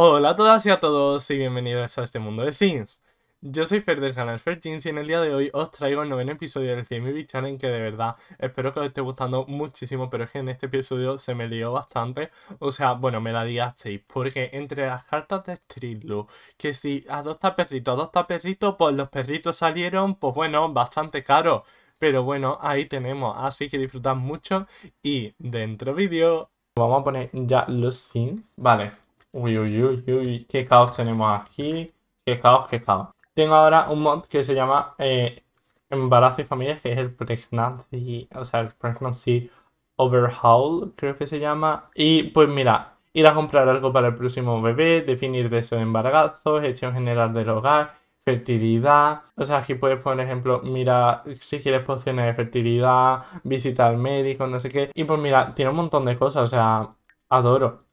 Hola a todas y a todos y bienvenidos a este mundo de Sims. Yo soy Fer del canal FerJins y en el día de hoy os traigo el noveno episodio del 100.000 Challenge que de verdad espero que os esté gustando muchísimo, pero es que en este episodio se me lió bastante, o sea, bueno, me la digasteis, porque entre las cartas de Streetloo, que si adopta perrito, adopta perrito, pues los perritos salieron, pues bueno, bastante caro. pero bueno, ahí tenemos, así que disfrutad mucho y dentro vídeo. Vamos a poner ya los Sims, vale. Uy, uy, uy, uy, qué caos tenemos aquí. Qué caos, qué caos. Tengo ahora un mod que se llama eh, Embarazo y Familia, que es el Pregnancy, o sea, el Pregnancy Overhaul, creo que se llama. Y pues mira, ir a comprar algo para el próximo bebé, definir deseo de embarazo, gestión general del hogar, fertilidad. O sea, aquí puedes, por ejemplo, mira si quieres pociones de fertilidad, visitar al médico, no sé qué. Y pues mira, tiene un montón de cosas, o sea, adoro.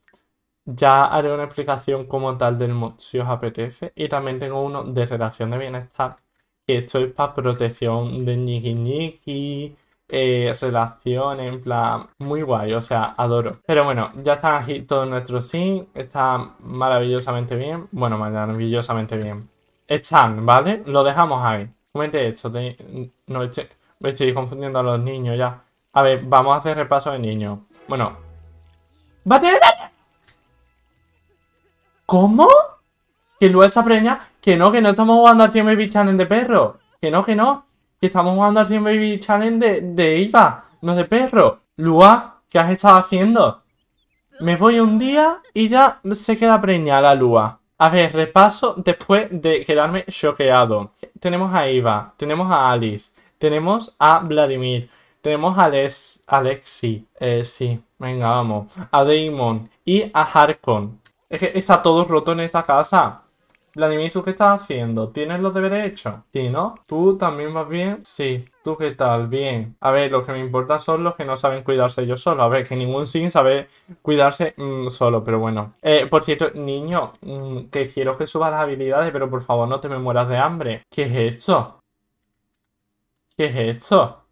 Ya haré una explicación como tal del mod si os apetece. Y también tengo uno de relación de bienestar, que esto es para protección de ñiqui ñiqui, eh, relaciones, en plan, muy guay, o sea, adoro. Pero bueno, ya están aquí todos nuestros sin están maravillosamente bien, bueno, maravillosamente bien. Están, ¿vale? Lo dejamos ahí. Comente esto, me estoy confundiendo a los niños ya. A ver, vamos a hacer repaso de niños. Bueno. ¡Va a ¿Cómo? ¿Que Lua está preñada? Que no, que no estamos jugando al 100 Baby Challenge de perro. Que no, que no. Que estamos jugando al 100 Baby Challenge de, de no de perro. Lua, ¿qué has estado haciendo? Me voy un día y ya se queda preñada la Lua. A ver, repaso después de quedarme choqueado. Tenemos a Iva, tenemos a Alice, tenemos a Vladimir, tenemos a Alex, Alexi, eh, sí, venga, vamos, a Damon y a Harkon. Es que está todo roto en esta casa. Vladimir, ¿tú qué estás haciendo? ¿Tienes los deberes hechos? Sí, ¿no? ¿Tú también vas bien? Sí. ¿Tú qué tal? Bien. A ver, lo que me importa son los que no saben cuidarse ellos solos. A ver, que ningún sin sabe cuidarse mm, solo, pero bueno. Eh, por cierto, niño, mm, que quiero que subas las habilidades, pero por favor no te me mueras de hambre. ¿Qué es esto? ¿Qué es esto?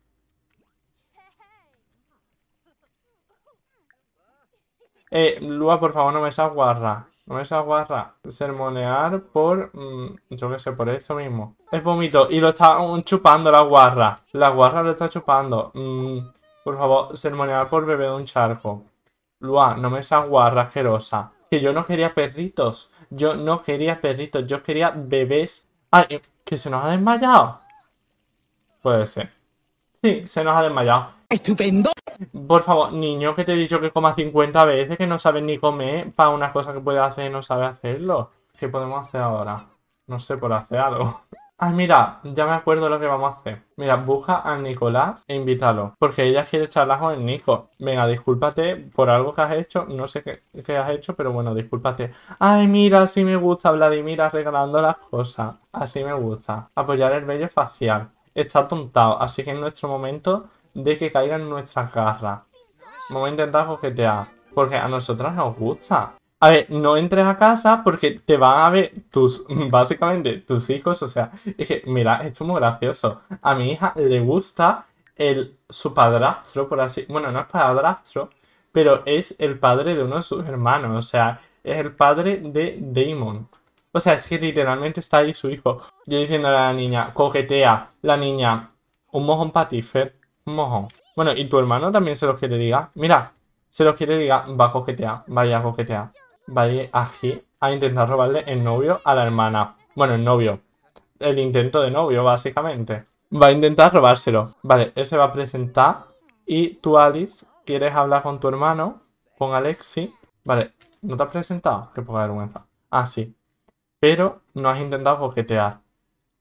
Eh, Lua, por favor, no me seas No me seas guarra. Sermonear por... Mm, yo qué sé, por esto mismo. Es vomito Y lo está chupando la guarra. La guarra lo está chupando. Mm, por favor, sermonear por bebé de un charco. Lua, no me seas guarra asquerosa. Que yo no quería perritos. Yo no quería perritos. Yo quería bebés. ¡Ay! ¿Que se nos ha desmayado? Puede ser. Sí, se nos ha desmayado estupendo. Por favor, niño, que te he dicho que coma 50 veces, que no sabes ni comer para una cosa que puede hacer y no sabe hacerlo. ¿Qué podemos hacer ahora? No sé, por hacer algo. Ay, ah, mira, ya me acuerdo lo que vamos a hacer. Mira, busca a Nicolás e invítalo. Porque ella quiere charlar con el Nico. Venga, discúlpate por algo que has hecho. No sé qué, has hecho, pero bueno, discúlpate. Ay, mira, así me gusta Vladimir arreglando las cosas. Así me gusta. Apoyar el vello facial. Está apuntado, así que en nuestro momento de que caigan en nuestras garras. Vamos a intentar coquetear, porque a nosotras nos gusta. A ver, no entres a casa porque te van a ver tus, básicamente, tus hijos. O sea, es que, mira, esto es muy gracioso. A mi hija le gusta el, su padrastro, por así... Bueno, no es padrastro, pero es el padre de uno de sus hermanos. O sea, es el padre de Damon. O sea, es que literalmente está ahí su hijo. Yo diciendo a la niña, coquetea. La niña, un mojón patife. Mojo. Bueno, y tu hermano también se los quiere diga. Mira, se los quiere diga Va a coquetear. Vaya a coquetear. Vaya aquí a intentar robarle el novio a la hermana. Bueno, el novio. El intento de novio, básicamente. Va a intentar robárselo. Vale, él se va a presentar. Y tú, Alice, quieres hablar con tu hermano, con Alexi. Vale, ¿no te has presentado? Qué poca vergüenza. Ah, sí. Pero no has intentado coquetear.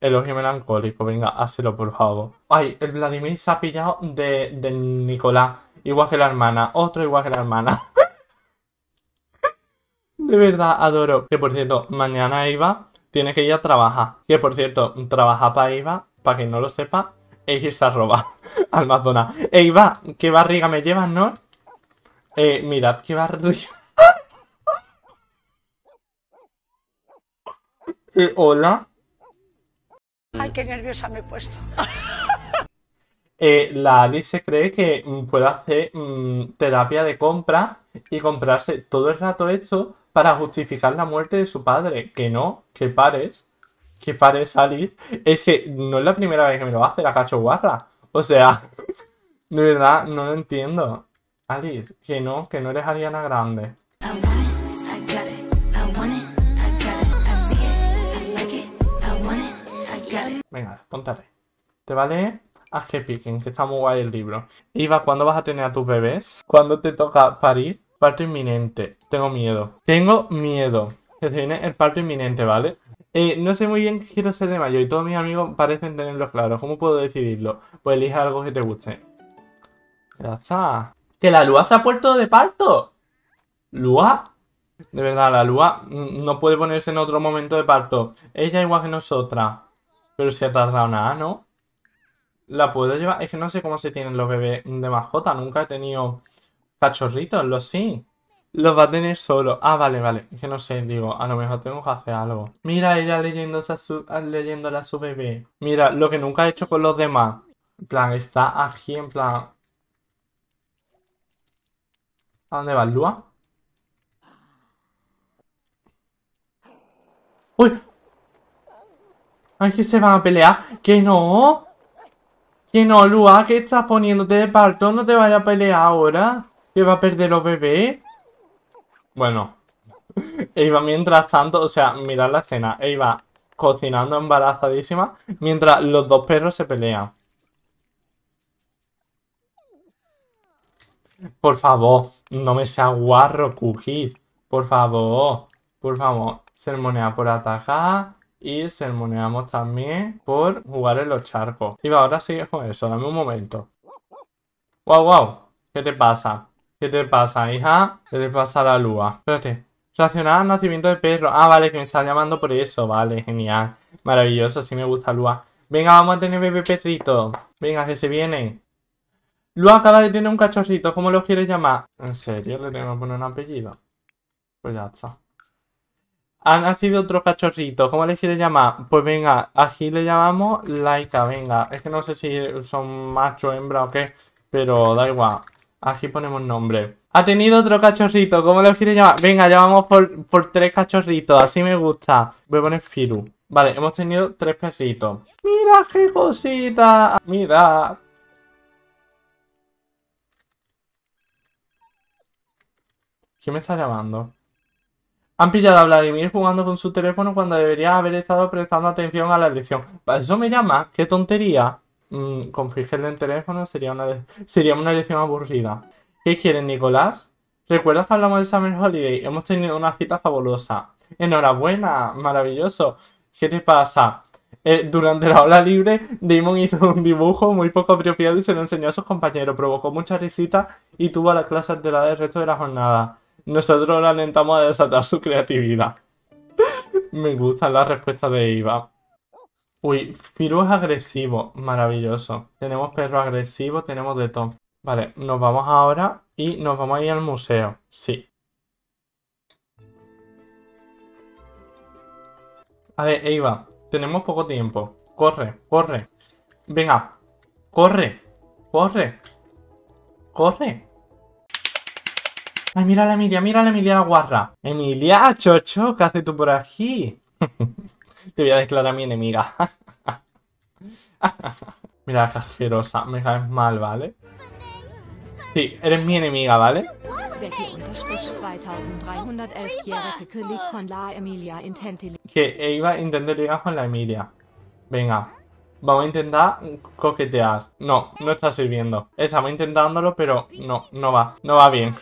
Elogio melancólico, venga, hazlo por favor. Ay, el Vladimir se ha pillado de, Nicolás. Igual que la hermana. Otro igual que la hermana. de verdad, adoro. Que por cierto, mañana Iva tiene que ir a trabajar. Que por cierto, trabaja para Iva, para quien no lo sepa, es irse a robar. Almazona. E qué barriga me llevas, ¿no? Eh, mirad qué barriga. eh, hola. Ay, qué nerviosa me he puesto. Eh, la Alice cree que mm, puede hacer mm, terapia de compra y comprarse todo el rato hecho para justificar la muerte de su padre. Que no, que pares, que pares, Alice. Es que no es la primera vez que me lo hace la cacho guarra. O sea, de verdad, no lo entiendo. Alice, que no, que no eres Ariana Grande. Venga, contaré. Te vale haz que piquen, que está muy guay el libro. Iba, ¿cuándo vas a tener a tus bebés? ¿Cuándo te toca parir? Parto inminente. Tengo miedo. Tengo miedo. Que se viene el parto inminente, ¿vale? Eh, no sé muy bien qué quiero ser de mayo y todos mis amigos parecen tenerlo claro. ¿Cómo puedo decidirlo? Pues elige algo que te guste. Ya está. ¿Que la Lua se ha puesto de parto? ¿Lua? De verdad, la Lua mm, no puede ponerse en otro momento de parto. Ella igual que nosotras. Pero si ha tardado nada, ¿no? La puedo llevar. Es que no sé cómo se tienen los bebés de Majota. Nunca he tenido cachorritos, los sí. Los va a tener solo. Ah, vale, vale. Es que no sé, digo, a lo mejor tengo que hacer algo. Mira, ella leyéndose a su, leyéndole a su bebé. Mira, lo que nunca he hecho con los demás. En plan, está aquí, en plan... ¿A dónde va Lua? ¡Uy! Es que se van a pelear. Que no. Que no, Lua, que estás poniéndote de parto. No te vayas a pelear ahora. Que va a perder los bebés. Bueno. Eva, mientras tanto, o sea, mirad la escena. Eva cocinando embarazadísima mientras los dos perros se pelean. Por favor, no me sea guarro, Cookie. Por favor, por favor. Sermonea por atajar y sermoneamos también por jugar en los charcos. Y ahora sigue con eso, dame un momento. Wow, wow, ¿qué te pasa? ¿Qué te pasa, hija? ¿Qué te pasa a la lúa? Espérate. Relacionada al nacimiento de perro. Ah, vale, que me estás llamando por eso. Vale, genial. Maravilloso, sí me gusta Lua. Venga, vamos a tener bebé Petrito. Venga, que se viene. Lua acaba de tener un cachorrito. ¿Cómo lo quieres llamar? ¿En serio? ¿Le tengo que poner un apellido? Pues ya está. Han nacido otro cachorrito, ¿Cómo le quiere llamar? Pues venga, aquí le llamamos Laika. Venga, es que no sé si son macho, hembra o qué. Pero da igual. Aquí ponemos nombre. Ha tenido otro cachorrito. ¿Cómo le quiere llamar? Venga, llamamos por, por tres cachorritos. Así me gusta. Voy a poner Firu. Vale, hemos tenido tres perritos. ¡Mira qué cosita! ¡Mira! ¿Quién me está llamando? Han pillado a Vladimir jugando con su teléfono cuando debería haber estado prestando atención a la elección. Eso me llama, qué tontería. Mm, el teléfono sería una, sería una elección aburrida. ¿Qué quieren, Nicolás? ¿Recuerdas que hablamos de Summer Holiday? Hemos tenido una cita fabulosa. Enhorabuena, maravilloso. ¿Qué te pasa? Eh, durante la hora libre, Damon hizo un dibujo muy poco apropiado y se lo enseñó a sus compañeros. Provocó mucha risita y tuvo a las clases de el resto de la jornada. Nosotros lo alentamos a desatar su creatividad. Me gusta la respuesta de Iva. Uy, Firu es agresivo. Maravilloso. Tenemos perro agresivo, tenemos de todo. Vale, nos vamos ahora y nos vamos a ir al museo. Sí. A ver, Eva, tenemos poco tiempo. Corre, corre. Venga, corre, corre, corre. Ay, mira la Emilia, mira la Emilia guarra. Emilia, chocho, ¿qué haces tú por aquí? Te voy a declarar mi enemiga. mira, cajerosa, me caes mal, ¿vale? Sí, eres mi enemiga, ¿vale? Que iba a intentar ligar con la Emilia. Venga, vamos a intentar coquetear. No, no está sirviendo. Estamos intentándolo, pero no, no va. No va bien.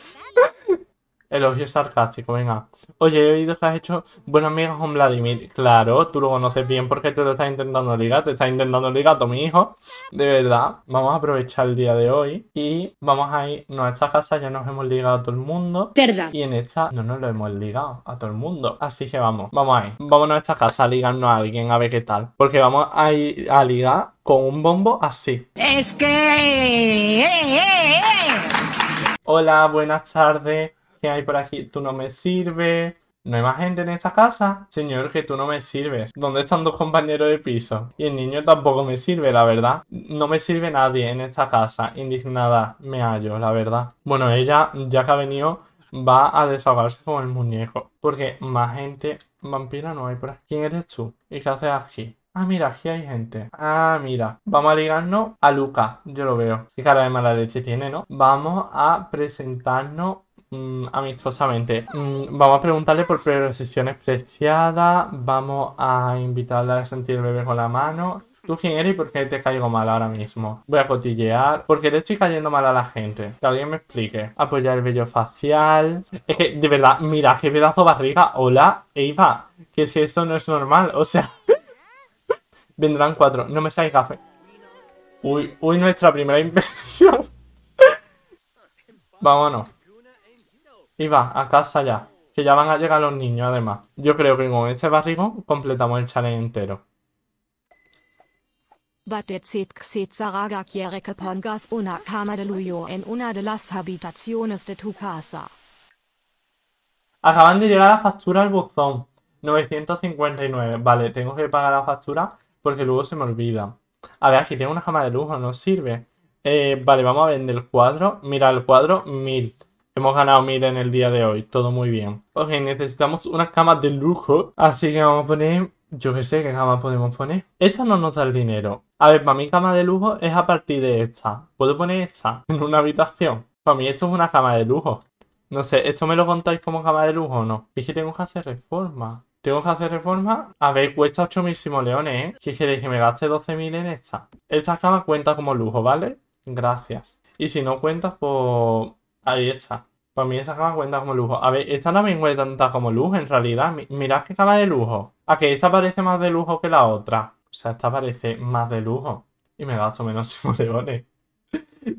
Elogio sarcástico, venga. Oye, he oído que has hecho buenas amigas con Vladimir. Claro, tú lo conoces bien porque tú lo estás intentando ligar. Te estás intentando ligar a mi hijo. De verdad. Vamos a aprovechar el día de hoy. Y vamos a irnos a esta casa. Ya nos hemos ligado a todo el mundo. ¿Verdad? Y en esta no nos lo hemos ligado a todo el mundo. Así que vamos. Vamos a ir. Vámonos a esta casa a ligarnos a alguien a ver qué tal. Porque vamos a ir a ligar con un bombo así. Es que... Eh, eh, eh. Hola, buenas tardes. ¿Qué hay por aquí, tú no me sirves. ¿No hay más gente en esta casa? Señor, que tú no me sirves. ¿Dónde están dos compañeros de piso? Y el niño tampoco me sirve, la verdad. No me sirve nadie en esta casa. Indignada me hallo, la verdad. Bueno, ella, ya que ha venido, va a desahogarse con el muñeco. Porque más gente vampira no hay por aquí. ¿Quién eres tú? ¿Y qué haces aquí? Ah, mira, aquí hay gente. Ah, mira. Vamos a ligarnos a Luca. Yo lo veo. Qué cara de mala leche tiene, ¿no? Vamos a presentarnos Mm, amistosamente. Mm, vamos a preguntarle por sesión preciadas. Vamos a invitarla a sentir el bebé con la mano. ¿Tú quién eres y por qué te caigo mal ahora mismo? Voy a cotillear. porque qué le estoy cayendo mal a la gente? Que alguien me explique. Apoyar el vello facial. Es que, de verdad, mira, qué pedazo de barriga. Hola, Eva. Que si eso no es normal, o sea... Vendrán cuatro. No me saques café. Uy, uy, nuestra primera impresión. Vámonos va, a casa ya. Que ya van a llegar los niños, además. Yo creo que con este barrigón completamos el challenge entero. Acaban de llegar la factura al buzón. 959. Vale, tengo que pagar la factura porque luego se me olvida. A ver, aquí tengo una cama de lujo, no sirve. Eh, vale, vamos a vender el cuadro. Mira, el cuadro 1000. Hemos ganado mira en el día de hoy, todo muy bien. Ok, necesitamos unas camas de lujo, así que vamos a poner... Yo qué sé qué cama podemos poner. Esta no nos da el dinero. A ver, para mí cama de lujo es a partir de esta. ¿Puedo poner esta en una habitación? Para mí esto es una cama de lujo. No sé, ¿esto me lo contáis como cama de lujo o no? Es que tengo que hacer reforma. Tengo que hacer reforma. A ver, cuesta 8.000 simoleones, ¿eh? ¿Qué queréis que me gaste 12.000 en esta? Esta cama cuenta como lujo, ¿vale? Gracias. Y si no cuenta, pues Ahí está. Para mí esa cama cuenta como lujo. A ver, esta no me huele tanta como lujo en realidad. Mirad que cama de lujo. A que esta parece más de lujo que la otra. O sea, esta parece más de lujo. Y me gasto menos simoleones.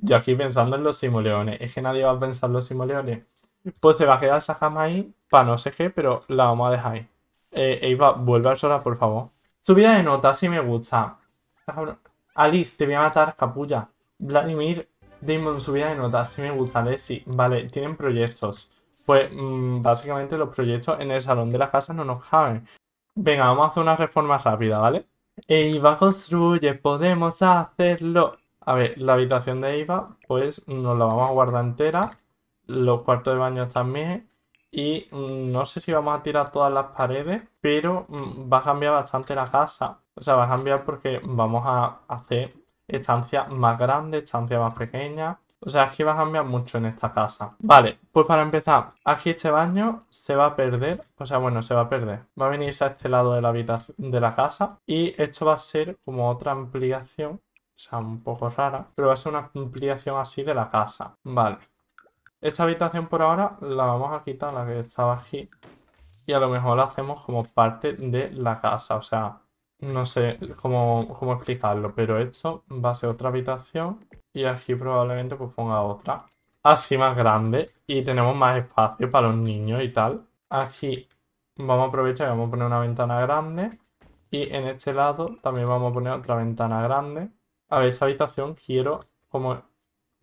Yo aquí pensando en los simoleones. Es que nadie va a pensar en los simoleones. Pues se va a quedar esa cama ahí. Para no sé qué, pero la vamos a dejar ahí. Eh, Eva, vuelve al sola, por favor. Subida de nota, si me gusta. Alice, te voy a matar, capulla. Vladimir, Damon, subida de notas, si me gustaré, sí. Vale, tienen proyectos. Pues mm, básicamente los proyectos en el salón de la casa no nos caben. Venga, vamos a hacer una reforma rápida, ¿vale? Eva construye, podemos hacerlo. A ver, la habitación de Eva, pues nos la vamos a guardar entera. Los cuartos de baño también. Y mm, no sé si vamos a tirar todas las paredes, pero mm, va a cambiar bastante la casa. O sea, va a cambiar porque vamos a hacer estancia más grande, estancia más pequeña. O sea, aquí va a cambiar mucho en esta casa. Vale, pues para empezar, aquí este baño se va a perder. O sea, bueno, se va a perder. Va a venirse a este lado de la, habitación, de la casa. Y esto va a ser como otra ampliación. O sea, un poco rara. Pero va a ser una ampliación así de la casa. Vale. Esta habitación por ahora la vamos a quitar, la que estaba aquí. Y a lo mejor la hacemos como parte de la casa. O sea, no sé cómo, explicarlo, pero esto va a ser otra habitación y aquí probablemente pues ponga otra. Así más grande y tenemos más espacio para los niños y tal. Aquí vamos a aprovechar y vamos a poner una ventana grande. Y en este lado también vamos a poner otra ventana grande. A ver, esta habitación quiero como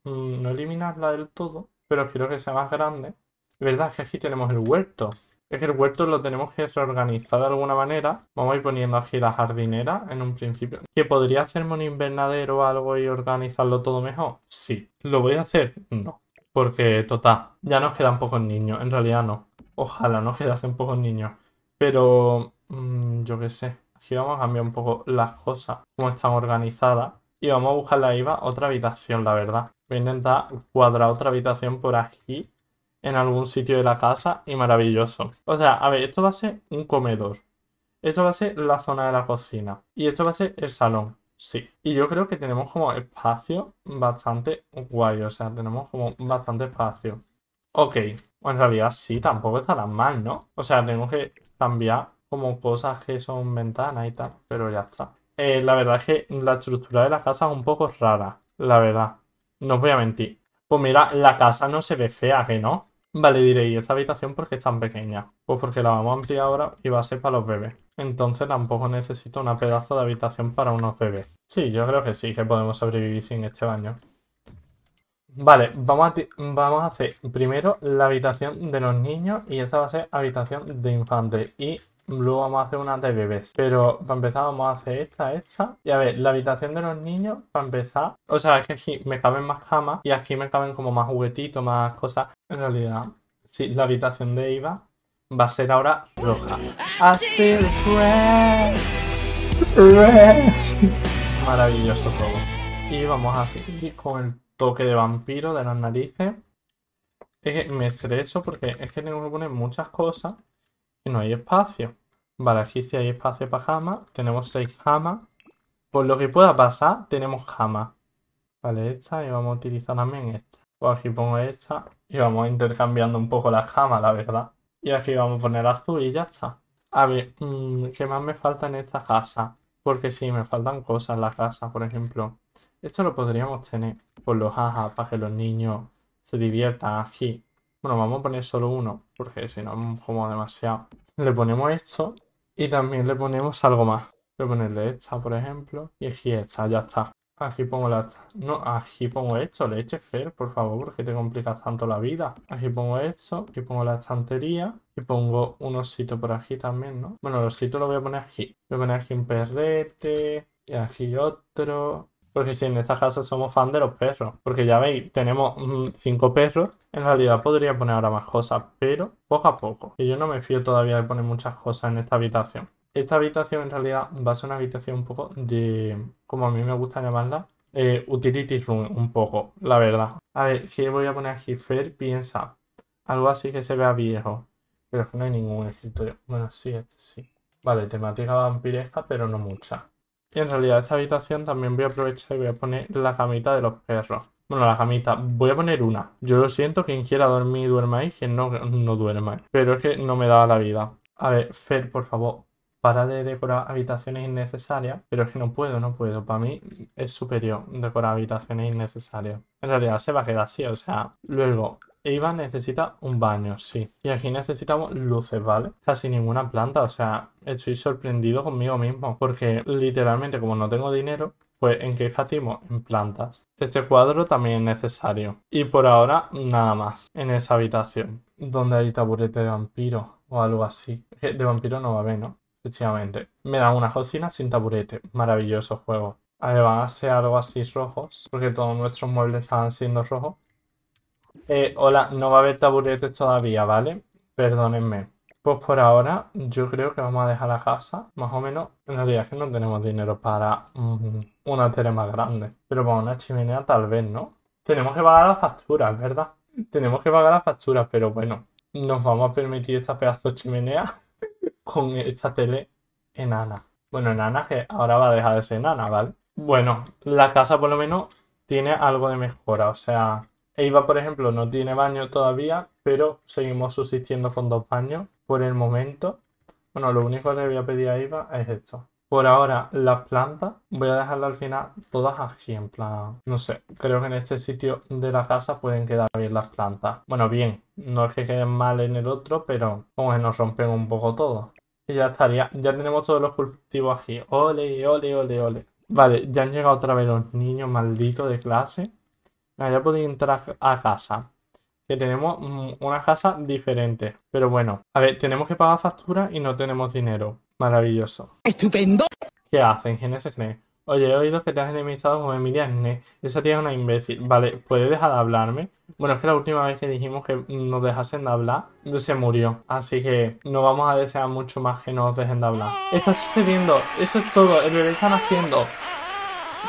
mm, no eliminarla del todo, pero quiero que sea más grande. ¿Verdad que aquí tenemos el huerto? Es que el huerto lo tenemos que reorganizar de alguna manera. Vamos a ir poniendo aquí la jardinera en un principio. ¿Que podría hacerme un invernadero o algo y organizarlo todo mejor? Sí. ¿Lo voy a hacer? No. Porque, total, ya nos quedan pocos niños. En realidad no. Ojalá nos quedasen pocos niños. Pero, mm, yo qué sé. Aquí vamos a cambiar un poco las cosas, Cómo están organizadas. Y vamos a buscar la IVA otra habitación, la verdad. Voy a intentar cuadrar otra habitación por aquí en algún sitio de la casa y maravilloso. O sea, a ver, esto va a ser un comedor. Esto va a ser la zona de la cocina. Y esto va a ser el salón. Sí. Y yo creo que tenemos como espacio bastante guay. O sea, tenemos como bastante espacio. Ok. En realidad sí, tampoco está tan mal, ¿no? O sea, tengo que cambiar como cosas que son ventanas y tal. Pero ya está. Eh, la verdad es que la estructura de la casa es un poco rara. La verdad. No os voy a mentir. Pues mira, la casa no se ve fea, que no. Vale, diréis, ¿esta habitación por qué es tan pequeña? Pues porque la vamos a ampliar ahora y va a ser para los bebés. Entonces tampoco necesito una pedazo de habitación para unos bebés. Sí, yo creo que sí, que podemos sobrevivir sin este baño. Vale, vamos a, vamos a hacer primero la habitación de los niños y esta va a ser habitación de infantes. Y Luego vamos a hacer una de bebés. Pero para empezar vamos a hacer esta, esta. Y a ver, la habitación de los niños, para empezar... O sea, es que aquí me caben más camas y aquí me caben como más juguetitos, más cosas. En realidad, sí, la habitación de Iva va a ser ahora roja. Así Maravilloso todo. Y vamos a seguir con el toque de vampiro de las narices. Es que me estreso porque es que tengo que poner muchas cosas y no hay espacio. Vale, aquí sí hay espacio para jamas. Tenemos seis jamas. Por lo que pueda pasar, tenemos jamas. Vale, esta y vamos a utilizar también esta. Pues aquí pongo esta y vamos intercambiando un poco las jamas, la verdad. Y aquí vamos a poner azul y ya está. A ver, mm, ¿qué más me falta en esta casa? Porque sí, me faltan cosas en la casa, por ejemplo. Esto lo podríamos tener por los ajas para que los niños se diviertan aquí. Bueno, vamos a poner solo uno, porque si no, como demasiado. Le ponemos esto y también le ponemos algo más. Voy a ponerle esta, por ejemplo. Y aquí está ya está. Aquí pongo la... No, aquí pongo esto. Le eche Fer, por favor, porque te complicas tanto la vida. Aquí pongo esto. Aquí pongo la estantería. Y pongo un osito por aquí también, ¿no? Bueno, el osito lo voy a poner aquí. Voy a poner aquí un perrete. Y aquí otro. Porque si en esta casa somos fan de los perros. Porque ya veis, tenemos mm, cinco perros. En realidad podría poner ahora más cosas, pero poco a poco. Y yo no me fío todavía de poner muchas cosas en esta habitación. Esta habitación en realidad va a ser una habitación un poco de... Como a mí me gusta llamarla, eh, utility room un poco, la verdad. A ver, si voy a poner aquí? Fair, piensa. Algo así que se vea viejo. Pero no hay ningún escritorio. Bueno, sí, este sí. Vale, temática vampiresca, pero no mucha. Y en realidad esta habitación también voy a aprovechar y voy a poner la camita de los perros. Bueno, la camita, voy a poner una. Yo lo siento, quien quiera dormir, duerma ahí, quien no, no duerma Pero es que no me da la vida. A ver, Fer, por favor, para de decorar habitaciones innecesarias, pero es que no puedo, no puedo. Para mí es superior decorar habitaciones innecesarias. En realidad se va a quedar así, o sea, luego Eva necesita un baño, sí. Y aquí necesitamos luces, ¿vale? Casi ninguna planta, o sea, estoy sorprendido conmigo mismo. Porque literalmente, como no tengo dinero, pues ¿en qué escatimo? En plantas. Este cuadro también es necesario. Y por ahora, nada más. En esa habitación. Donde hay taburete de vampiro o algo así. De vampiro no va a haber, ¿no? Efectivamente. Me dan una cocina sin taburete. Maravilloso juego. A ver, van a ser algo así rojos, porque todos nuestros muebles estaban siendo rojos. Eh, hola, no va a haber taburetes todavía, ¿vale? Perdónenme. Pues por ahora, yo creo que vamos a dejar la casa, más o menos. En realidad es que no tenemos dinero para mm, una tele más grande. Pero para una chimenea tal vez, ¿no? Tenemos que pagar las facturas, ¿verdad? Tenemos que pagar las facturas, pero bueno, nos vamos a permitir esta pedazo chimenea con esta tele enana. Bueno, enana que ahora va a dejar de ser enana, ¿vale? Bueno, la casa por lo menos tiene algo de mejora, o sea, Eva, por ejemplo, no tiene baño todavía, pero seguimos subsistiendo con dos baños por el momento. Bueno, lo único que le voy a pedir a Eva es esto. Por ahora, las plantas voy a dejarlas al final todas aquí, en plan... No sé, creo que en este sitio de la casa pueden quedar bien las plantas. Bueno, bien, no es que queden mal en el otro, pero como que nos rompen un poco todo. Y ya estaría, ya tenemos todos los cultivos aquí. Ole, ole, ole, ole. Vale, ya han llegado otra vez los niños malditos de clase. Ah, ya podéis entrar a casa. Que tenemos mm, una casa diferente. Pero bueno, a ver, tenemos que pagar factura y no tenemos dinero. Maravilloso. ¡Estupendo! ¿Qué hacen, Genesis Oye, he oído que te has enemistado con Emilia Sne. Esa tía es una imbécil. Vale, ¿puedes dejar de hablarme? Bueno, es que la última vez que dijimos que nos dejasen de hablar, se murió. Así que no vamos a desear mucho más que nos dejen de hablar. Está sucediendo. Eso es todo. El bebé está naciendo.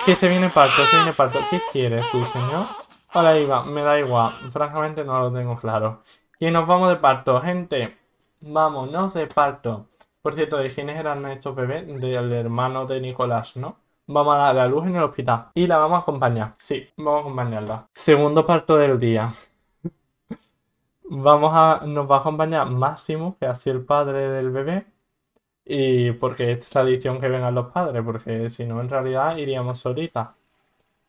Que se viene parto, se viene parto, ¿Qué quieres tú, señor? Hola, Iba, me da igual. Francamente no lo tengo claro. Y nos vamos de parto gente. Vámonos de parto Por cierto, ¿de quiénes eran estos bebés? Del hermano de Nicolás, ¿no? Vamos a dar la luz en el hospital. Y la vamos a acompañar. Sí, vamos a acompañarla. Segundo parto del día. vamos a, nos va a acompañar Máximo, que ha sido el padre del bebé y porque es tradición que vengan los padres, porque si no en realidad iríamos solitas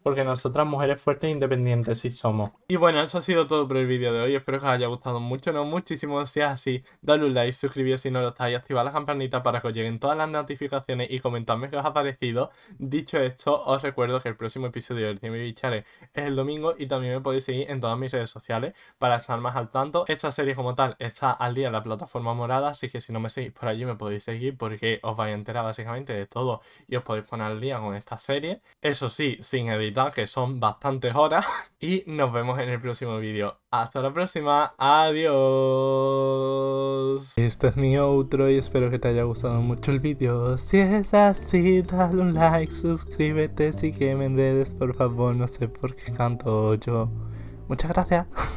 porque nosotras mujeres fuertes e independientes sí somos. Y bueno, eso ha sido todo por el vídeo de hoy, espero que os haya gustado mucho, no muchísimo, si es así, dale un like, suscribíos si no lo estáis, activad la campanita para que os lleguen todas las notificaciones y comentadme qué os ha parecido. Dicho esto, os recuerdo que el próximo episodio del DMV Challenge es el domingo y también me podéis seguir en todas mis redes sociales para estar más al tanto. Esta serie como tal está al día en la plataforma morada, así que si no me seguís por allí me podéis seguir porque os vais a enterar básicamente de todo y os podéis poner al día con esta serie. Eso sí, sin editar que son bastantes horas. Y nos vemos en el próximo vídeo. Hasta la próxima. Adiós. Este es mi outro y espero que te haya gustado mucho el vídeo. Si es así, dale un like, suscríbete, sígueme en redes, por favor. No sé por qué canto yo. Muchas gracias.